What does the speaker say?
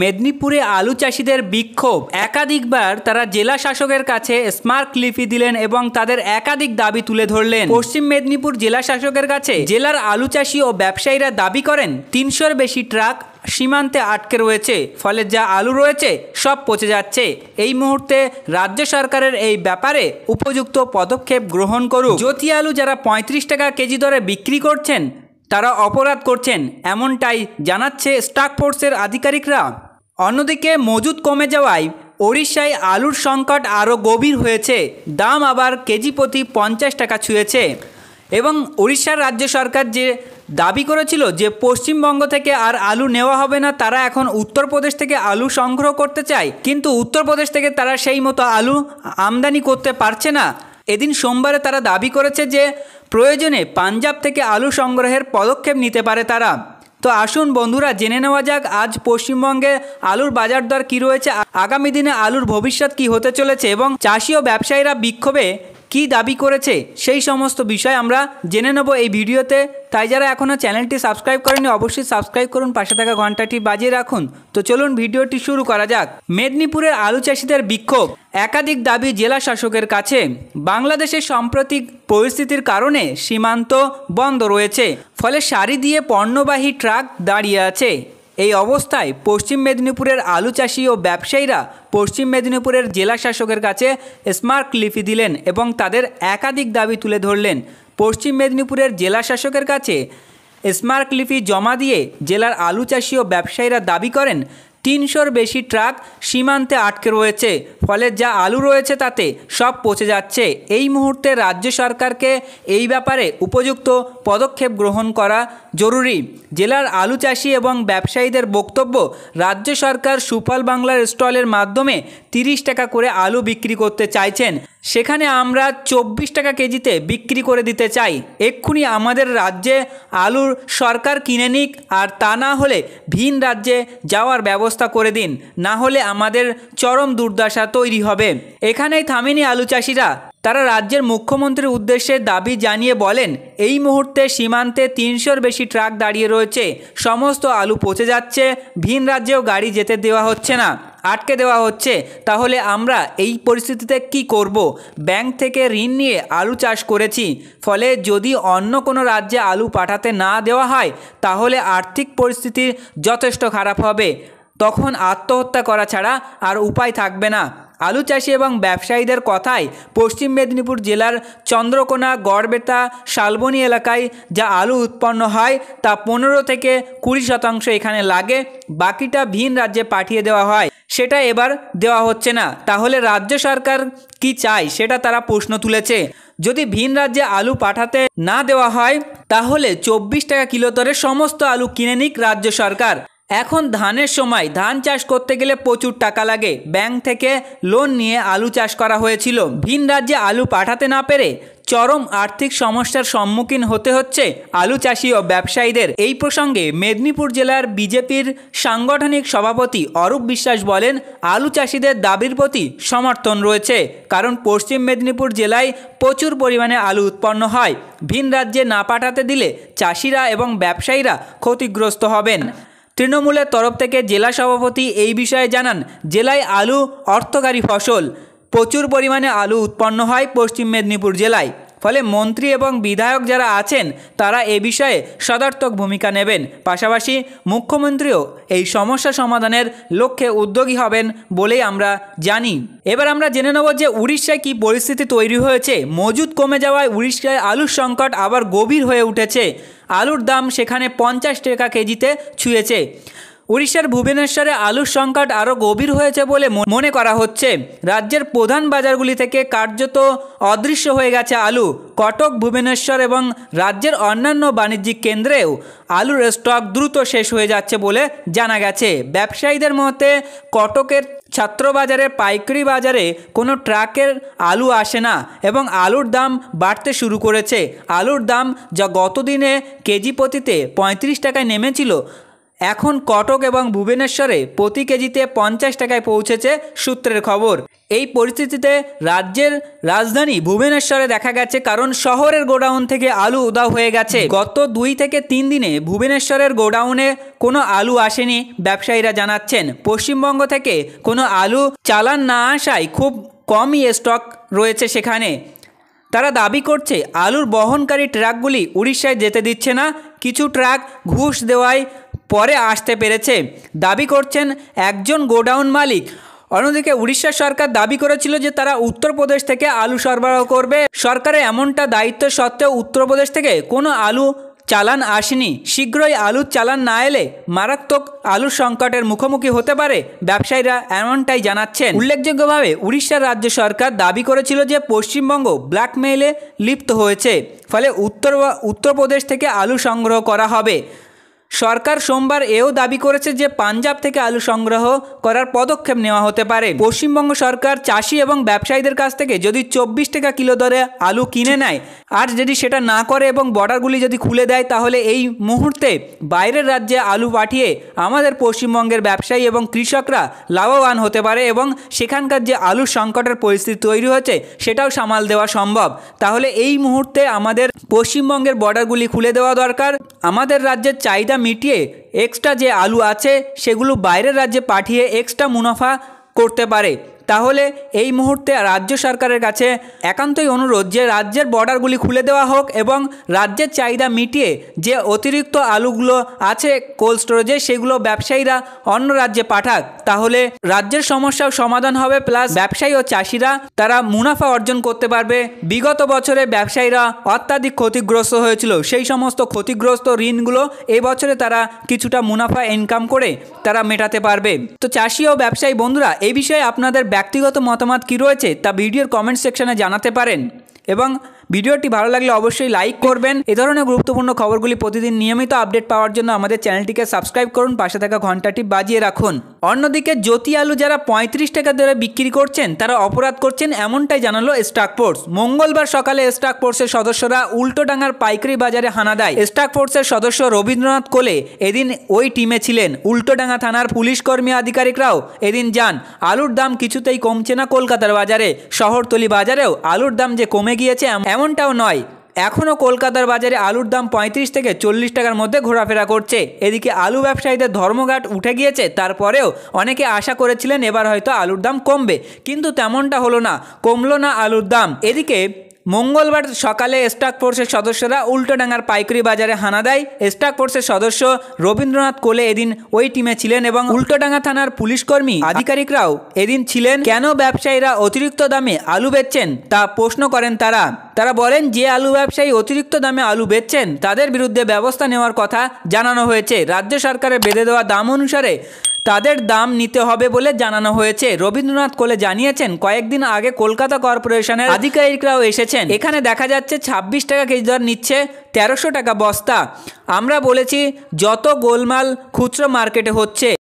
মেদিনীপুরে আলু চাষিদের বিক্ষোভ একাধিকবার তারা জেলা শাসকের কাছে স্মার্ক লিপি দিলেন এবং তাদের একাধিক দাবি তুলে ধরলেন পশ্চিম মেদিনীপুর জেলা শাসকের কাছে জেলার আলু চাষি ও ব্যবসায়ীরা দাবি করেন তিনশোর বেশি ট্রাক সীমান্তে আটকে রয়েছে ফলে যা আলু রয়েছে সব পচে যাচ্ছে এই মুহূর্তে রাজ্য সরকারের এই ব্যাপারে উপযুক্ত পদক্ষেপ গ্রহণ করুক জ্যোতি আলু যারা ৩৫ টাকা কেজি দরে বিক্রি করছেন তারা অপরাধ করছেন এমনটাই জানাচ্ছে স্টাক ফোর্সের আধিকারিকরা অন্যদিকে মজুদ কমে যাওয়ায় ওড়িশায় আলুর সংকট আরও গভীর হয়েছে দাম আবার কেজি প্রতি পঞ্চাশ টাকা ছুঁয়েছে এবং ওড়িশার রাজ্য সরকার যে দাবি করেছিল যে পশ্চিমবঙ্গ থেকে আর আলু নেওয়া হবে না তারা এখন উত্তরপ্রদেশ থেকে আলু সংগ্রহ করতে চায় কিন্তু উত্তরপ্রদেশ থেকে তারা সেই মতো আলু আমদানি করতে পারছে না এদিন সোমবারে তারা দাবি করেছে যে প্রয়োজনে পাঞ্জাব থেকে আলু সংগ্রহের পদক্ষেপ নিতে পারে তারা তো আসুন বন্ধুরা জেনে নেওয়া যাক আজ পশ্চিমবঙ্গে আলুর বাজার দর কী রয়েছে আগামী দিনে আলুর ভবিষ্যৎ কি হতে চলেছে এবং চাষি ও ব্যবসায়ীরা বিক্ষোভে কি দাবি করেছে সেই সমস্ত বিষয় আমরা জেনে নেব এই ভিডিওতে তাই যারা এখনও চ্যানেলটি সাবস্ক্রাইব করেনি অবশ্যই সাবস্ক্রাইব করুন পাশে থাকা ঘন্টাটি বাজিয়ে রাখুন তো চলুন ভিডিওটি শুরু করা যাক মেদিনীপুরের আলু চাষিদের বিক্ষোভ একাধিক দাবি জেলা শাসকের কাছে বাংলাদেশের সাম্প্রতিক পরিস্থিতির কারণে সীমান্ত বন্ধ রয়েছে ফলে সারি দিয়ে পণ্যবাহী ট্রাক দাঁড়িয়ে আছে এই অবস্থায় পশ্চিম মেদিনীপুরের আলু চাষি ও ব্যবসায়ীরা পশ্চিম মেদিনীপুরের জেলা শাসকের কাছে স্মার্ট লিপি দিলেন এবং তাদের একাধিক দাবি তুলে ধরলেন পশ্চিম মেদিনীপুরের জেলা শাসকের কাছে স্মার্ট লিপি জমা দিয়ে জেলার আলু চাষি ও ব্যবসায়ীরা দাবি করেন তিনশোর বেশি ট্রাক সীমান্তে আটকে রয়েছে ফলে যা আলু রয়েছে তাতে সব পচে যাচ্ছে এই মুহূর্তে রাজ্য সরকারকে এই ব্যাপারে উপযুক্ত পদক্ষেপ গ্রহণ করা জরুরি জেলার আলু চাষি এবং ব্যবসায়ীদের বক্তব্য রাজ্য সরকার সুফল বাংলার স্টলের মাধ্যমে তিরিশ টাকা করে আলু বিক্রি করতে চাইছেন সেখানে আমরা চব্বিশ টাকা কেজিতে বিক্রি করে দিতে চাই এক্ষুনি আমাদের রাজ্যে আলুর সরকার কিনে নিক আর তা না হলে ভিন রাজ্যে যাওয়ার ব্যবস্থা করে দিন না হলে আমাদের চরম দুর্দশা তৈরি হবে এখানেই থামেনি আলু চাষিরা তারা রাজ্যের মুখ্যমন্ত্রীর উদ্দেশ্যে দাবি জানিয়ে বলেন এই মুহূর্তে সীমান্তে তিনশোর বেশি ট্রাক দাঁড়িয়ে রয়েছে সমস্ত আলু পচে যাচ্ছে ভিন রাজ্যেও গাড়ি যেতে দেওয়া হচ্ছে না আটকে দেওয়া হচ্ছে তাহলে আমরা এই পরিস্থিতিতে কি করব। ব্যাংক থেকে ঋণ নিয়ে আলু চাষ করেছি ফলে যদি অন্য কোনো রাজ্যে আলু পাঠাতে না দেওয়া হয় তাহলে আর্থিক পরিস্থিতি যথেষ্ট খারাপ হবে তখন আত্মহত্যা করা ছাড়া আর উপায় থাকবে না আলু চাষি এবং ব্যবসায়ীদের কথায় পশ্চিম মেদিনীপুর জেলার চন্দ্রকোনা গড়বেতা শালবনি এলাকায় যা আলু উৎপন্ন হয় তা পনেরো থেকে কুড়ি শতাংশ এখানে লাগে বাকিটা ভিন রাজ্যে পাঠিয়ে দেওয়া হয় সেটা এবার দেওয়া হচ্ছে না তাহলে রাজ্য সরকার কি চায় সেটা তারা প্রশ্ন তুলেছে যদি ভিন রাজ্যে আলু পাঠাতে না দেওয়া হয় তাহলে চব্বিশ টাকা কিলো দরে সমস্ত আলু কিনে নিক রাজ্য সরকার এখন ধানের সময় ধান চাষ করতে গেলে প্রচুর টাকা লাগে ব্যাংক থেকে লোন নিয়ে আলু চাষ করা হয়েছিল ভিন রাজ্যে আলু পাঠাতে না পেরে চরম আর্থিক সমস্যার সম্মুখীন হতে হচ্ছে আলু চাষি ও ব্যবসায়ীদের এই প্রসঙ্গে মেদিনীপুর জেলার বিজেপির সাংগঠনিক সভাপতি অরূপ বিশ্বাস বলেন আলু চাষিদের দাবির প্রতি সমর্থন রয়েছে কারণ পশ্চিম মেদিনীপুর জেলায় প্রচুর পরিমাণে আলু উৎপন্ন হয় ভিন রাজ্যে না পাঠাতে দিলে চাষিরা এবং ব্যবসায়ীরা ক্ষতিগ্রস্ত হবেন তৃণমূলের তরফ থেকে জেলা সভাপতি এই বিষয়ে জানান জেলায় আলু অর্থকারী ফসল প্রচুর পরিমাণে আলু উৎপন্ন হয় পশ্চিম মেদিনীপুর জেলায় ফলে মন্ত্রী এবং বিধায়ক যারা আছেন তারা এ বিষয়ে সদার্থক ভূমিকা নেবেন পাশাপাশি মুখ্যমন্ত্রীও এই সমস্যা সমাধানের লক্ষ্যে উদ্যোগী হবেন বলেই আমরা জানি এবার আমরা জেনে নেব যে উড়িষ্যায় কি পরিস্থিতি তৈরি হয়েছে মজুদ কমে যাওয়ায় উড়িষ্যায় আলুর সংকট আবার গভীর হয়ে উঠেছে আলুর দাম সেখানে পঞ্চাশ টাকা কেজিতে ছুঁয়েছে উড়িষ্যার ভুবনেশ্বরে আলুর সংকট আরও গভীর হয়েছে বলে মনে করা হচ্ছে রাজ্যের প্রধান বাজারগুলি থেকে কার্যত অদৃশ্য হয়ে গেছে আলু কটক ভুবনেশ্বর এবং রাজ্যের অন্যান্য বাণিজ্যিক কেন্দ্রেও আলুর স্টক দ্রুত শেষ হয়ে যাচ্ছে বলে জানা গেছে ব্যবসায়ীদের মতে কটকের ছাত্রবাজারে পাইকারি বাজারে কোনো ট্রাকের আলু আসে না এবং আলুর দাম বাড়তে শুরু করেছে আলুর দাম যা গতদিনে কেজি প্রতিতে পঁয়ত্রিশ টাকায় নেমেছিল এখন কটক এবং ভুবনেশ্বরে প্রতি কেজিতে পঞ্চাশ টাকায় পৌঁছেছে সূত্রের খবর এই পরিস্থিতিতে রাজ্যের রাজধানী ভুবনেশ্বরে দেখা গেছে কারণ শহরের গোডাউন থেকে আলু উদাও হয়ে গেছে গত দুই থেকে তিন দিনে ভুবনেশ্বরের গোডাউনে কোনো আলু আসেনি ব্যবসায়ীরা জানাচ্ছেন পশ্চিমবঙ্গ থেকে কোনো আলু চালান না আসায় খুব কমই স্টক রয়েছে সেখানে তারা দাবি করছে আলুর বহনকারী ট্রাকগুলি উড়িষ্যায় যেতে দিচ্ছে না কিছু ট্রাক ঘুষ দেওয়ায় পরে আসতে পেরেছে দাবি করছেন একজন গোডাউন মালিক অন্যদিকে উড়িষ্যা সরকার দাবি করেছিল যে তারা উত্তরপ্রদেশ থেকে আলু সরবরাহ করবে সরকারের এমনটা দায়িত্ব সত্ত্বেও উত্তরপ্রদেশ থেকে কোনো আলু চালান আসেনি শীঘ্রই আলুর চালান না এলে মারাত্মক আলুর সংকটের মুখোমুখি হতে পারে ব্যবসায়ীরা এমনটাই জানাচ্ছেন উল্লেখযোগ্যভাবে উড়িষ্যার রাজ্য সরকার দাবি করেছিল যে পশ্চিমবঙ্গ ব্ল্যাকমেইলে লিপ্ত হয়েছে ফলে উত্তর উত্তরপ্রদেশ থেকে আলু সংগ্রহ করা হবে সরকার সোমবার এও দাবি করেছে যে পাঞ্জাব থেকে আলু সংগ্রহ করার পদক্ষেপ নেওয়া হতে পারে পশ্চিমবঙ্গ সরকার চাষি এবং ব্যবসায়ীদের কাছ থেকে যদি চব্বিশ টাকা কিলো দরে আলু কিনে নেয় আর যদি সেটা না করে এবং বর্ডারগুলি যদি খুলে দেয় তাহলে এই মুহূর্তে বাইরের রাজ্যে আলু পাঠিয়ে আমাদের পশ্চিমবঙ্গের ব্যবসায়ী এবং কৃষকরা লাভবান হতে পারে এবং সেখানকার যে আলু সংকটের পরিস্থিতি তৈরি হয়েছে সেটাও সামাল দেওয়া সম্ভব তাহলে এই মুহূর্তে আমাদের পশ্চিমবঙ্গের বর্ডারগুলি খুলে দেওয়া দরকার আমাদের রাজ্যের চাহিদা মিটিয়ে এক্সট্রা যে আলু আছে সেগুলো বাইরের রাজ্যে পাঠিয়ে এক্সট্রা মুনাফা করতে পারে তাহলে এই মুহূর্তে রাজ্য সরকারের কাছে একান্তই অনুরোধ যে রাজ্যের বর্ডারগুলি খুলে দেওয়া হোক এবং রাজ্যের চাহিদা মিটিয়ে যে অতিরিক্ত আলুগুলো আছে কোল্ড স্টোরেজে সেগুলো ব্যবসায়ীরা অন্য রাজ্যে পাঠাক তাহলে রাজ্যের সমস্যাও সমাধান হবে প্লাস ব্যবসায়ী ও চাষিরা তারা মুনাফা অর্জন করতে পারবে বিগত বছরে ব্যবসায়ীরা অত্যাধিক ক্ষতিগ্রস্ত হয়েছিল সেই সমস্ত ক্ষতিগ্রস্ত ঋণগুলো এবছরে তারা কিছুটা মুনাফা ইনকাম করে তারা মেটাতে পারবে তো চাষি ও ব্যবসায়ী বন্ধুরা এই বিষয়ে আপনাদের ব্যক্তিগত মতামত কী রয়েছে তা ভিডিওর কমেন্ট সেকশনে জানাতে পারেন এবং ভিডিওটি ভালো লাগলে অবশ্যই লাইক করবেন এ ধরনের গুরুত্বপূর্ণ খবরগুলি প্রতিদিন নিয়মিত আপডেট পাওয়ার জন্য আমাদের চ্যানেলটিকে সাবস্ক্রাইব করুন পাশে থাকা ঘন্টাটি বাজিয়ে রাখুন অন্যদিকে জ্যোতি আলু যারা পঁয়ত্রিশ টাকা ধরে বিক্রি করছেন তারা অপরাধ করছেন এমনটাই জানালো স্টাকফোর্স মঙ্গলবার সকালে স্টাকফোর্সের সদস্যরা উল্টোডাঙ্গার পাইকারি বাজারে হানা দেয় স্টাকফোর্সের সদস্য রবীন্দ্রনাথ কোলে এদিন ওই টিমে ছিলেন উল্টোডাঙ্গা থানার পুলিশ কর্মী আধিকারিকরাও এদিন যান আলুর দাম কিছুতেই কমছে না কলকাতার বাজারে শহরতলি বাজারেও আলুর দাম যে কমে গিয়েছে এমনটাও নয় এখনও কলকাতার বাজারে আলুর দাম ৩৫ থেকে চল্লিশ টাকার মধ্যে ঘোরাফেরা করছে এদিকে আলু ব্যবসায়ীদের ধর্মঘাট উঠে গিয়েছে তারপরেও অনেকে আশা করেছিলেন এবার হয়তো আলুর দাম কমবে কিন্তু তেমনটা হলো না কমলো না আলুর দাম এদিকে মঙ্গলবার সকালে স্টাক ফোর্সের সদস্যরা উল্টোডাঙ্গার পাইকারি বাজারে হানা দেয় স্টাক ফোর্সের সদস্য রবীন্দ্রনাথ কোলে এদিন ওই টিমে ছিলেন এবং উল্টোডাঙ্গা থানার পুলিশ কর্মী আধিকারিকরাও এদিন ছিলেন কেন ব্যবসায়ীরা অতিরিক্ত দামে আলু বেচছেন তা প্রশ্ন করেন তারা তারা বলেন যে আলু ব্যবসায়ী অতিরিক্ত দামে আলু বেচছেন তাদের বিরুদ্ধে ব্যবস্থা নেওয়ার কথা জানানো হয়েছে রাজ্য সরকারের বেঁধে দেওয়া দাম অনুসারে তাদের দাম নিতে হবে বলে জানানো হয়েছে রবীন্দ্রনাথ কোলে জানিয়েছেন কয়েকদিন আগে কলকাতা কর্পোরেশনের আধিকারিকরাও এসেছেন এখানে দেখা যাচ্ছে ২৬ টাকা কেজি দর নিচ্ছে তেরোশো টাকা বস্তা আমরা বলেছি যত গোলমাল খুচরো মার্কেটে হচ্ছে